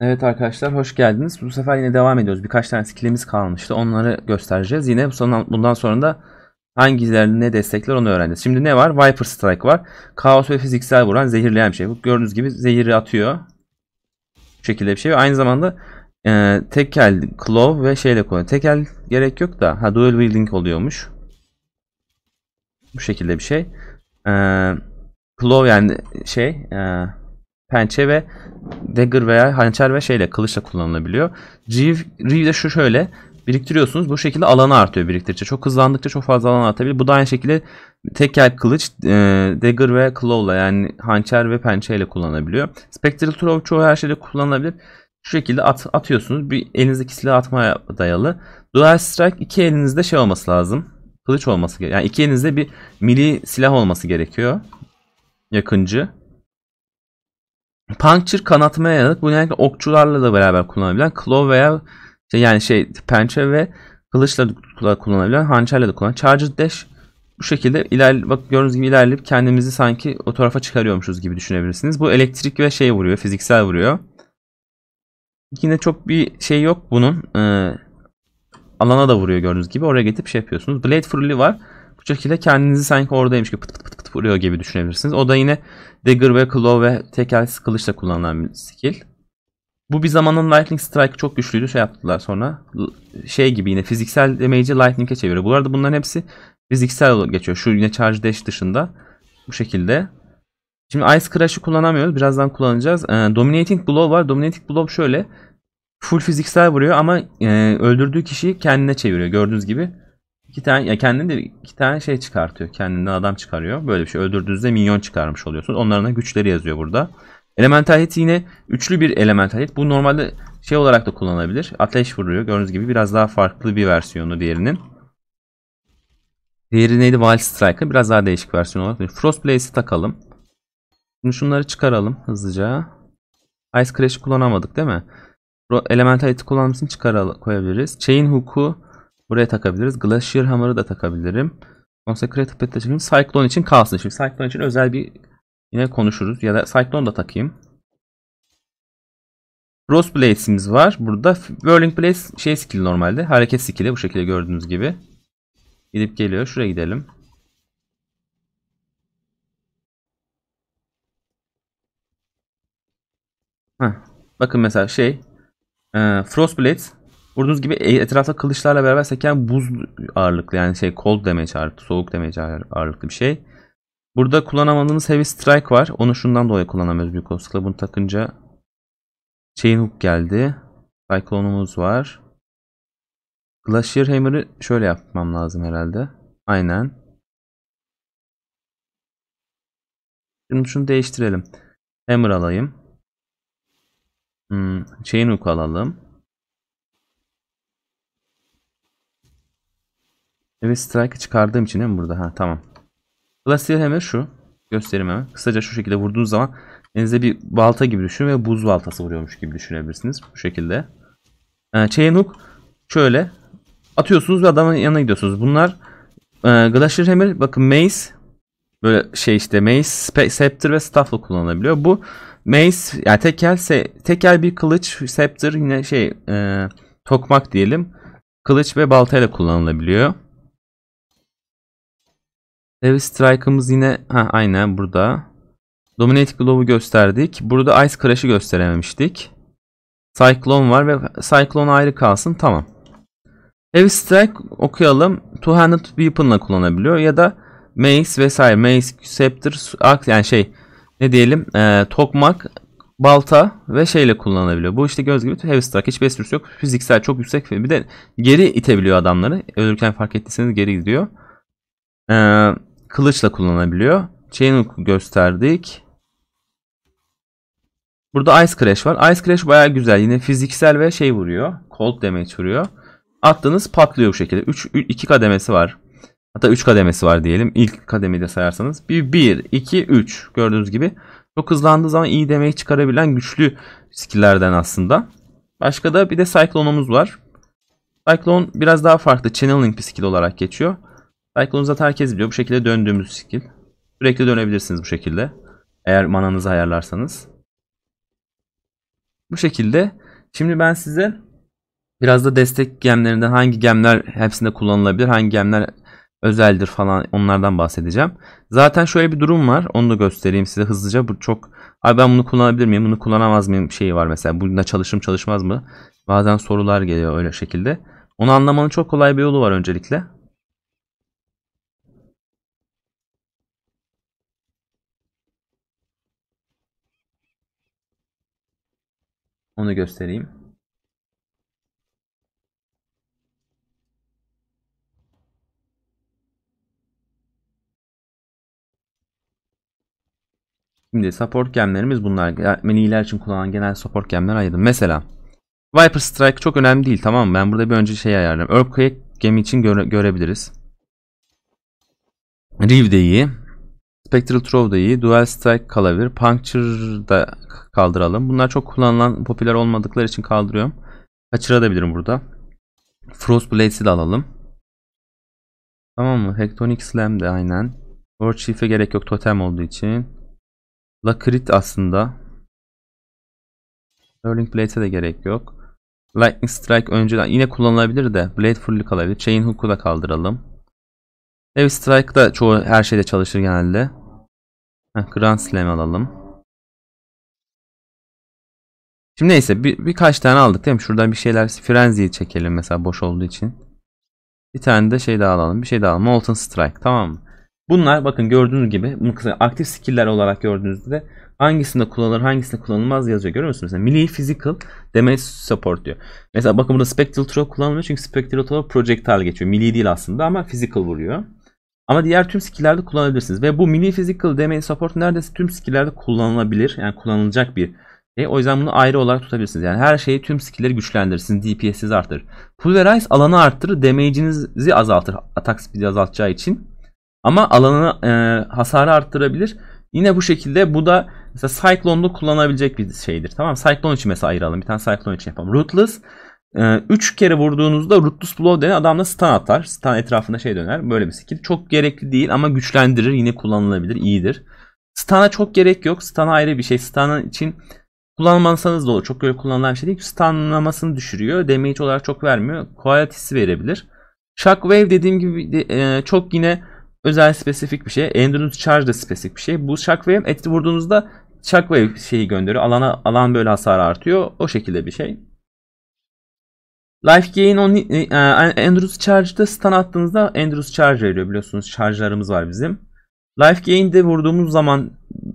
Evet arkadaşlar hoş geldiniz. Bu sefer yine devam ediyoruz. Birkaç tane skillimiz kalmıştı. Onları göstereceğiz. Yine bundan sonra da hangileri ne destekler onu öğreneceğiz. Şimdi ne var? Viper Strike var. Kaos ve fiziksel vuran zehirleyen bir şey. Bu gördüğünüz gibi zehiri atıyor. Bu şekilde bir şey. Ve aynı zamanda e, tekel, claw ve şeyle koyuyor. Tekel gerek yok da. Ha dual wielding oluyormuş. Bu şekilde bir şey. E, claw yani şey... E, pençe ve dagger veya hançer ve şeyle kılıçla kullanılabiliyor. Reeve, Reeve de şu şöyle biriktiriyorsunuz. Bu şekilde alanı artıyor biriktirince. Çok hızlandıkça çok fazla alan artabilir. Bu da aynı şekilde tek tekel kılıç, e, dagger ve claw'la yani hançer ve pençe ile kullanılabiliyor. Spectral Throw çoğu her şeyde kullanılabilir. Şu şekilde at, atıyorsunuz. Bir elinizdeki silah atmaya dayalı. Dual Strike iki elinizde şey olması lazım. Kılıç olması gerekiyor. Yani iki elinizde bir mili silah olması gerekiyor. Yakıncı. Puncture kanatmaya yönelik bu genellikle okçularla da beraber kullanabilen claw veya işte yani şey pençe ve kılıçla da kullanabilen hançerle de kullanan charger dash bu şekilde iler bak gördüğünüz gibi ilerleyip kendimizi sanki o tarafa çıkarıyormuşuz gibi düşünebilirsiniz. Bu elektrik ve şey vuruyor, fiziksel vuruyor. Yine çok bir şey yok bunun. Ee, alana da vuruyor gördüğünüz gibi. Oraya getirip şey yapıyorsunuz. Blade Fruity var şekilde kendinizi sanki oradaymış gibi pıt pıt pıt, pıt vuruyor gibi düşünebilirsiniz. O da yine dagger ve claw ve tekel kılıçla kullanılan bir skill. Bu bir zamanın Lightning Strike çok güçlüydü şey yaptılar sonra. Şey gibi yine fiziksel damage'i Lightning'e çeviriyor. Bu arada bunların hepsi fiziksel geçiyor. Şu yine Charge Dash dışında. Bu şekilde. Şimdi Ice Crash'ı kullanamıyoruz. Birazdan kullanacağız. E, Dominating Blow var. Dominating Blow şöyle. Full fiziksel vuruyor ama e, öldürdüğü kişiyi kendine çeviriyor. Gördüğünüz gibi İki tane ya kendinde iki tane şey çıkartıyor. Kendinden adam çıkarıyor. Böyle bir şey öldürdüğünüzde minyon çıkarmış oluyorsunuz. Onların da güçleri yazıyor burada. Elementalit yine üçlü bir elementalit Bu normalde şey olarak da kullanılabilir. Ateş vuruyor. Gördüğünüz gibi biraz daha farklı bir versiyonu diğerinin. Diğeri neydi? Wild Strike'a biraz daha değişik versiyon olarak. Frostblaze'i takalım. Şimdi şunları çıkaralım hızlıca. Ice Crash'i kullanamadık değil mi? Elemental Hit'i kullanmasını çıkaralım, koyabiliriz. Chain Hook'u Buraya takabiliriz. Glacier Hammer'ı da takabilirim. Consecrate Pet'e çekeyim. Cyclone için kalsın. Şimdi Cyclone için özel bir yine konuşuruz. Ya da Cyclone da takayım. Frost Blades'imiz var. Burada Whirling Blades şey skill normalde. Hareket skilli bu şekilde gördüğünüz gibi. Gidip geliyor. Şuraya gidelim. Heh. Bakın mesela şey Frost Frostblade Vurduğunuz gibi e, etrafta kılıçlarla beraber seken buz ağırlıklı yani şey cold damage ağırlıklı, soğuk damage ağırlıklı bir şey. Burada kullanamadığımız heavy strike var. Onu şundan dolayı kullanamıyoruz büyük olasılıkla. Bunu takınca chain hook geldi. Cyclone'umuz var. Glacier Hammer'ı şöyle yapmam lazım herhalde. Aynen. Şimdi şunu değiştirelim. Hammer alayım. Hmm, chain hook alalım. Evet strike çıkardığım için değil burada? Ha tamam. Glacier Hammer şu. Göstereyim hemen. Kısaca şu şekilde vurduğunuz zaman elinize bir balta gibi düşün ve buz baltası vuruyormuş gibi düşünebilirsiniz. Bu şekilde. Ee, Chainhook şöyle. Atıyorsunuz ve adamın yanına gidiyorsunuz. Bunlar e, Glacier Hammer bakın Mace böyle şey işte Mace, Scepter ve Staff'la kullanılabiliyor. Bu Mace yani tekel, tekel bir kılıç, Scepter yine şey e, tokmak diyelim. Kılıç ve baltayla kullanılabiliyor. Heavy Strike'ımız yine ha, aynen burada. Dominate Glove'u gösterdik. Burada Ice Crash'ı gösterememiştik. Cyclone var ve Cyclone ayrı kalsın. Tamam. Heavy Strike okuyalım. Two-handed weapon'la kullanabiliyor ya da Mace vesaire. Mace, Scepter, yani şey ne diyelim e, tokmak, balta ve şeyle kullanabiliyor. Bu işte göz gibi heavy strike. Hiçbir esprisi yok. Fiziksel çok yüksek. Bir de geri itebiliyor adamları. Ölürken fark ettiyseniz geri gidiyor. Ee, kılıçla kullanabiliyor. Chain gösterdik. Burada Ice Crash var. Ice Crash baya güzel. Yine fiziksel ve şey vuruyor. Cold damage vuruyor. Attığınız patlıyor bu şekilde. 3 2 kademesi var. Hatta 3 kademesi var diyelim. İlk kademeyi de sayarsanız. Bir 1 2 3 gördüğünüz gibi çok hızlandığı zaman iyi demeyi çıkarabilen güçlü skill'lerden aslında. Başka da bir de Cyclone'umuz var. Cyclone biraz daha farklı channeling bir skill olarak geçiyor. Cyclone'u zaten herkes biliyor. Bu şekilde döndüğümüz skill. Sürekli dönebilirsiniz bu şekilde. Eğer mananızı ayarlarsanız. Bu şekilde. Şimdi ben size biraz da destek gemlerinden hangi gemler hepsinde kullanılabilir, hangi gemler özeldir falan onlardan bahsedeceğim. Zaten şöyle bir durum var. Onu da göstereyim size hızlıca. Bu çok abi ben bunu kullanabilir miyim? Bunu kullanamaz mıyım şeyi var mesela. Bunda çalışırım çalışmaz mı? Bazen sorular geliyor öyle şekilde. Onu anlamanın çok kolay bir yolu var öncelikle. Onu göstereyim. Şimdi support gemlerimiz bunlar. Menüler için kullanılan genel support gemler ayırdım. Mesela Viper Strike çok önemli değil tamam mı? Ben burada bir önce şey ayarladım. Earthquake gemi için göre görebiliriz. Reeve de iyi. Spectral Trove da iyi. Dual Strike Calavir. Puncture da kaldıralım. Bunlar çok kullanılan popüler olmadıkları için kaldırıyorum. Kaçırabilirim burada. Frost Blades'i de alalım. Tamam mı? Hectonic Slam de aynen. War gerek yok totem olduğu için. Lakrit aslında. Hurling Blade'e de gerek yok. Lightning Strike önceden yine kullanılabilir de Blade Fully kalabilir. Chain Hook'u da kaldıralım. Heavy Strike da çoğu her şeyde çalışır genelde. Grand Slam alalım. Şimdi neyse bir, birkaç tane aldık değil mi? Şuradan bir şeyler Frenzy'yi çekelim mesela boş olduğu için. Bir tane de şey daha alalım. Bir şey daha alalım. Molten Strike tamam mı? Bunlar bakın gördüğünüz gibi aktif skill'ler olarak gördüğünüzde hangisinde kullanılır hangisinde kullanılmaz yazıyor. Görüyor musunuz? Mesela melee physical damage support diyor. Mesela bakın burada spectral throw kullanılmıyor çünkü spectral throw projectile geçiyor. Melee değil aslında ama physical vuruyor. Ama diğer tüm skill'lerde kullanabilirsiniz. Ve bu mini physical damage support neredeyse tüm skill'lerde kullanılabilir. Yani kullanılacak bir şey. O yüzden bunu ayrı olarak tutabilirsiniz. Yani her şeyi tüm skill'leri güçlendirir. Sizin DPS'inizi artırır. Pulverize alanı arttırır. Damage'inizi azaltır. Atak speed'i azaltacağı için. Ama alanı e, hasarı arttırabilir. Yine bu şekilde bu da mesela Cyclone'da kullanabilecek bir şeydir. Tamam Cyclone için mesela ayıralım. Bir tane Cyclone için yapalım. ruthless 3 ee, kere vurduğunuzda Ruthless Blow denen adamla stun atar. Stun etrafında şey döner. Böyle bir skill. Çok gerekli değil ama güçlendirir. Yine kullanılabilir. iyidir. Stun'a çok gerek yok. Stun ayrı bir şey. Stun için kullanmanızsanız da olur. Çok öyle kullanılan bir şey değil. Stunlamasını düşürüyor. Damage olarak çok vermiyor. Quality'si verebilir. Shockwave dediğim gibi e, çok yine özel spesifik bir şey. Endurance Charge da spesifik bir şey. Bu Shockwave eti vurduğunuzda Shockwave şeyi gönderiyor. Alana alan böyle hasar artıyor. O şekilde bir şey. Life Gain on, e, e, Andrews Charge'da stun attığınızda Andrews Charge veriyor biliyorsunuz şarjlarımız var bizim. Life Gain'de vurduğumuz zaman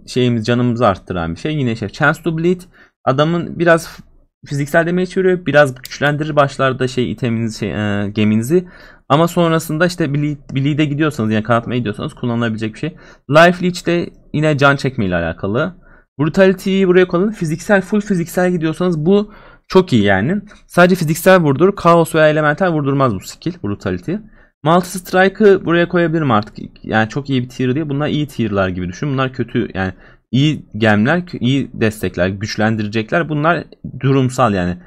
şeyimiz canımızı arttıran bir şey. Yine şey Chance to Bleed adamın biraz fiziksel demeye çeviriyor. Biraz güçlendirir başlarda şey iteminizi şey, e, geminizi. Ama sonrasında işte bleed, bleed'e gidiyorsanız yani kanatmaya gidiyorsanız kullanılabilecek bir şey. Life Leech de yine can çekme ile alakalı. Brutality'yi buraya koyalım. Fiziksel full fiziksel gidiyorsanız bu çok iyi yani. Sadece fiziksel vurdur. Kaos veya elemental vurdurmaz bu skill. Brutality. Multi Strike'ı buraya koyabilirim artık. Yani çok iyi bir tier diye. Bunlar iyi tier'lar gibi düşün. Bunlar kötü yani iyi gemler, iyi destekler, güçlendirecekler. Bunlar durumsal yani.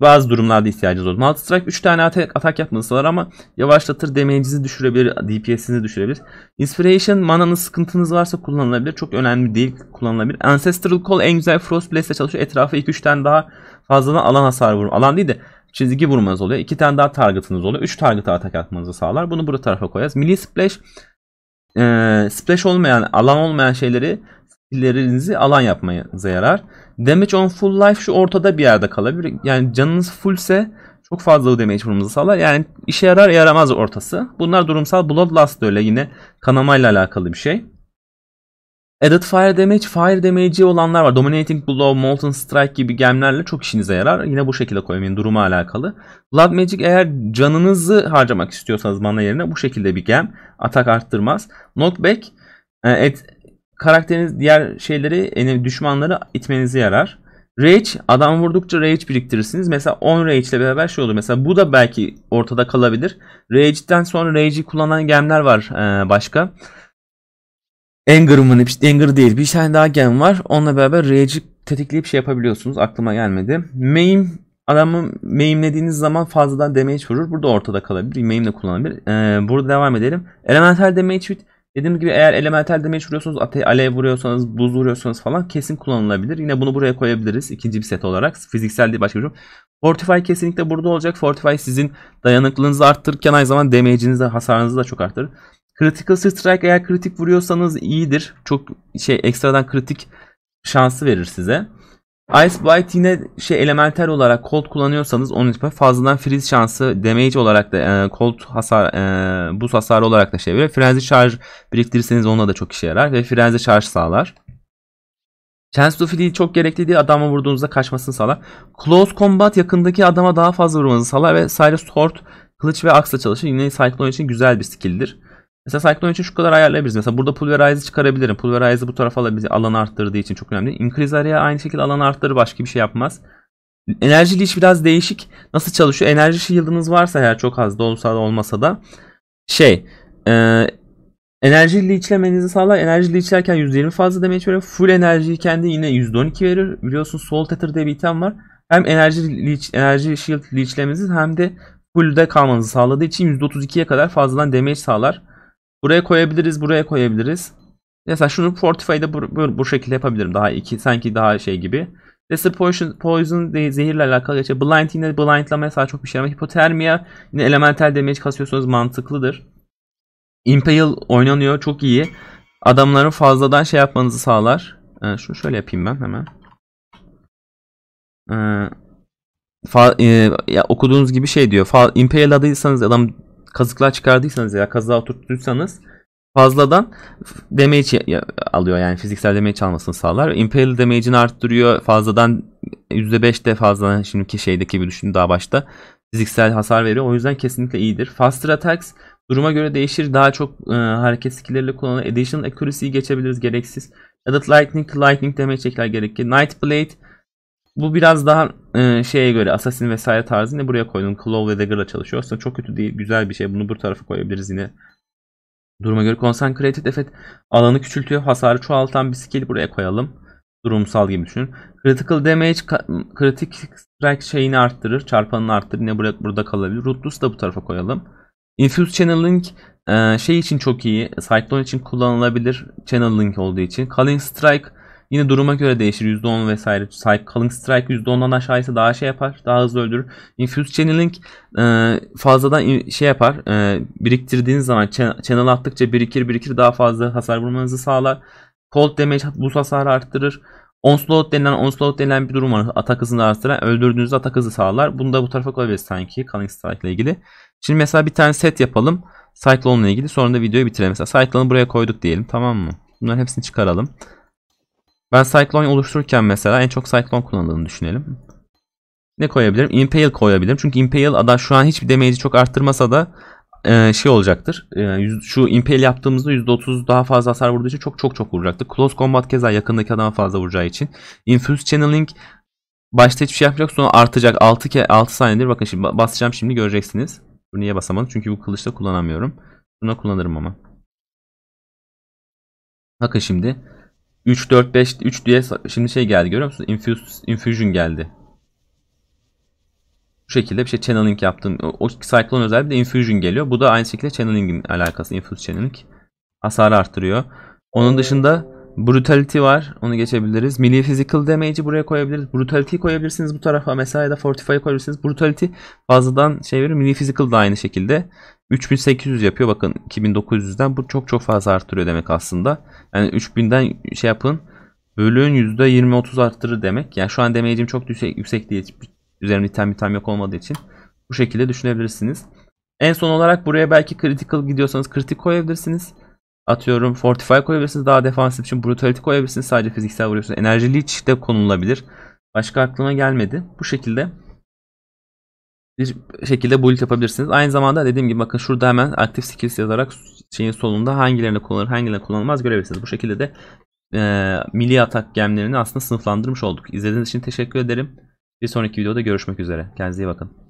Bazı durumlarda ihtiyacınız olur. Multi Strike 3 tane atak, atak yapmasalar ama yavaşlatır, damage'inizi düşürebilir, DPS'inizi düşürebilir. Inspiration, mananın sıkıntınız varsa kullanılabilir. Çok önemli değil, kullanılabilir. Ancestral Call en güzel Frost Blaze'le çalışıyor. Etrafa 2-3 tane daha fazladan alan hasar vurma. Alan değil de çizgi vurmanız oluyor. İki tane daha targetınız oluyor. Üç target atak atmanızı sağlar. Bunu burada tarafa koyacağız. Milli Splash e, splash olmayan, alan olmayan şeyleri skilllerinizi alan yapmaya yarar. Damage on full life şu ortada bir yerde kalabilir. Yani canınız fullse çok fazla damage vurmanızı sağlar. Yani işe yarar yaramaz ortası. Bunlar durumsal. Bloodlust öyle yine kanamayla alakalı bir şey. Added Fire Damage, Fire Damage'i olanlar var. Dominating Blow, Molten Strike gibi gemlerle çok işinize yarar. Yine bu şekilde koymayın duruma alakalı. Blood Magic eğer canınızı harcamak istiyorsanız mana yerine bu şekilde bir gem. Atak arttırmaz. Knockback e, et, karakteriniz diğer şeyleri düşmanları itmenize yarar. Rage adam vurdukça rage biriktirirsiniz. Mesela 10 rage ile beraber şey olur. Mesela bu da belki ortada kalabilir. Rage'den sonra rage'i kullanan gemler var e, başka. Anger'ımın işte Anger değil bir tane daha gen var. Onunla beraber rage'i tetikleyip şey yapabiliyorsunuz. Aklıma gelmedi. Maim adamı maimlediğiniz zaman fazladan damage vurur. Burada ortada kalabilir. Maim de kullanabilir. Ee, burada devam edelim. Elemental damage bit. Dediğim gibi eğer elemental damage vuruyorsunuz, ate alev vuruyorsanız, buz vuruyorsanız falan kesin kullanılabilir. Yine bunu buraya koyabiliriz ikinci bir set olarak. Fiziksel değil başka bir şey. Fortify kesinlikle burada olacak. Fortify sizin dayanıklılığınızı arttırırken aynı zamanda damage'inizi de hasarınızı da çok arttırır. Critical Strike eğer kritik vuruyorsanız iyidir. Çok şey ekstradan kritik şansı verir size. Ice Bite yine şey elementer olarak Cold kullanıyorsanız onun için fazladan freeze şansı damage olarak da e, Colt hasar e, buz hasarı olarak da şey verir. Frenzy Charge biriktirirseniz onunla da çok işe yarar ve Frenzy Charge sağlar. Chance to Flee çok gerekli diye adama vurduğunuzda kaçmasını sağlar. Close Combat yakındaki adama daha fazla vurmanızı sağlar ve Cyrus Sword kılıç ve aksla çalışır. Yine Cyclone için güzel bir skill'dir. Mesela Cyclone için şu kadar ayarlayabiliriz. Mesela burada Pulverize'i çıkarabilirim. Pulverize'i bu tarafa alabilir. Alan arttırdığı için çok önemli. Increase Area aynı şekilde alan arttırır. Başka bir şey yapmaz. Enerjili iş biraz değişik. Nasıl çalışıyor? Enerji shield'ınız varsa eğer çok az da olsa da olmasa da şey e, enerji leechlemenizi sağlar. Enerji leechlerken %20 fazla damage veriyor. Full enerjiyi kendi yine %12 verir. Biliyorsun Soul Tether diye bir item var. Hem enerji leech, enerji shield leechlemenizi hem de full'de kalmanızı sağladığı için %32'ye kadar fazladan damage sağlar. Buraya koyabiliriz, buraya koyabiliriz. Mesela şunu Fortify'da bu, bu, bu şekilde yapabilirim. Daha iki, sanki daha şey gibi. Lesser Poison, poison zehirle alakalı geçer. Blind yine blindlama mesela çok bir şey ama hipotermia yine elemental damage kasıyorsanız mantıklıdır. Impale oynanıyor çok iyi. Adamların fazladan şey yapmanızı sağlar. Ee, şunu şöyle yapayım ben hemen. Ee, fa, e, ya, okuduğunuz gibi şey diyor. Fa, Impale adıysanız adam kazıklar çıkardıysanız ya kazığa oturttuysanız fazladan damage alıyor yani fiziksel damage almasını sağlar. Imperial damage'ini arttırıyor. Fazladan %5 de fazla şimdiki şeydeki bir düşündüm daha başta. Fiziksel hasar veriyor. O yüzden kesinlikle iyidir. Faster attacks duruma göre değişir. Daha çok e, hareket skilleriyle kullanılan additional accuracy'yi geçebiliriz gereksiz. Ya lightning lightning damage çekler gerekir. Night blade bu biraz daha e, şeye göre Assassin vesaire tarzını buraya koydum. Claw ve Dagger'la çalışıyorsa çok kötü değil. Güzel bir şey. Bunu bu tarafa koyabiliriz yine. Duruma göre Concentrated Effect alanı küçültüyor. Hasarı çoğaltan bir skill buraya koyalım. Durumsal gibi düşünün. Critical Damage kritik strike şeyini arttırır. Çarpanını arttırır. Ne burada, burada kalabilir. Rootless da bu tarafa koyalım. Infuse Channeling e, şey için çok iyi. Cyclone için kullanılabilir. Channeling olduğu için. Calling Strike Yine duruma göre değişir. %10 vesaire. kalın Strike %10'dan aşağı ise daha şey yapar. Daha hızlı öldürür. Infuse Channeling e, fazladan şey yapar. E, biriktirdiğiniz zaman channel attıkça birikir birikir daha fazla hasar vurmanızı sağlar. Cold Damage bu hasarı arttırır. Onslaught denilen onslaught denilen bir durum var. Atak hızını artıran öldürdüğünüzde atak hızı sağlar. Bunu da bu tarafa koyabiliriz sanki Calling Strike ile ilgili. Şimdi mesela bir tane set yapalım. Cyclone ile ilgili sonra da videoyu bitirelim. Mesela Cyclone'u buraya koyduk diyelim tamam mı? Bunların hepsini çıkaralım. Ben Cyclone oluştururken mesela en çok Cyclone kullandığını düşünelim. Ne koyabilirim? Impale koyabilirim. Çünkü Impale ada şu an hiçbir damage'i çok arttırmasa da e, şey olacaktır. E, şu Impale yaptığımızda %30 daha fazla hasar vurduğu için çok çok çok vuracaktır. Close Combat keza yakındaki adama fazla vuracağı için. Infuse Channeling başta hiçbir şey yapacak, sonra artacak. 6 ke 6 saniyedir bakın şimdi basacağım şimdi göreceksiniz. Bunu niye basamadım? Çünkü bu kılıçta kullanamıyorum. Buna kullanırım ama. Bakın şimdi 3 4 5 3 diye şimdi şey geldi görüyor musun? Infuse, infusion geldi. Bu şekilde bir şey channeling yaptım. O, o cyclone özel bir de infusion geliyor. Bu da aynı şekilde channeling'in alakası. Infuse channeling. Hasarı arttırıyor. Onun dışında Brutality var. Onu geçebiliriz. Melee Physical Damage'i buraya koyabiliriz. Brutality koyabilirsiniz bu tarafa. Mesela ya da Fortify'ı koyabilirsiniz. Brutality fazladan şey verir. Melee Physical da aynı şekilde. 3800 yapıyor bakın 2900'den. Bu çok çok fazla arttırıyor demek aslında. Yani 3000'den şey yapın. Bölüğün %20-30 arttırır demek. Yani şu an damage'im çok yüksek, yüksek diye üzerimde item item yok olmadığı için. Bu şekilde düşünebilirsiniz. En son olarak buraya belki critical gidiyorsanız Critical koyabilirsiniz. Atıyorum Fortify koyabilirsiniz. Daha defansif için Brutality koyabilirsiniz. Sadece fiziksel vuruyorsunuz. Enerji Leech de konulabilir. Başka aklıma gelmedi. Bu şekilde bir şekilde build yapabilirsiniz. Aynı zamanda dediğim gibi bakın şurada hemen aktif skills yazarak şeyin solunda hangilerini kullanır hangilerini kullanılmaz görebilirsiniz. Bu şekilde de e, milli atak gemlerini aslında sınıflandırmış olduk. İzlediğiniz için teşekkür ederim. Bir sonraki videoda görüşmek üzere. Kendinize iyi bakın.